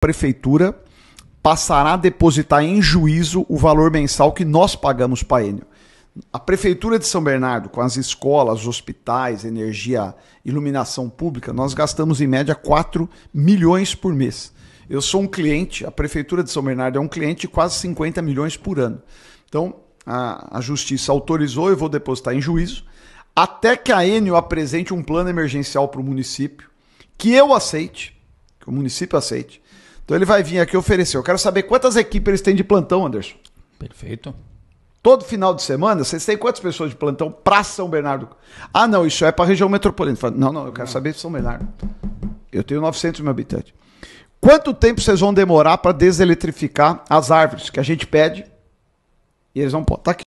prefeitura passará a depositar em juízo o valor mensal que nós pagamos para Enio. A prefeitura de São Bernardo, com as escolas, hospitais, energia, iluminação pública, nós gastamos em média 4 milhões por mês. Eu sou um cliente, a prefeitura de São Bernardo é um cliente de quase 50 milhões por ano. Então, a, a justiça autorizou, eu vou depositar em juízo, até que a Enio apresente um plano emergencial para o município, que eu aceite, que o município aceite, então ele vai vir aqui oferecer. Eu quero saber quantas equipes eles têm de plantão, Anderson. Perfeito. Todo final de semana, vocês têm quantas pessoas de plantão para São Bernardo? Ah, não, isso é para a região metropolitana. Não, não, eu quero não. saber de São Bernardo. Eu tenho 900 mil habitantes. Quanto tempo vocês vão demorar para deseletrificar as árvores que a gente pede e eles vão botar tá aqui?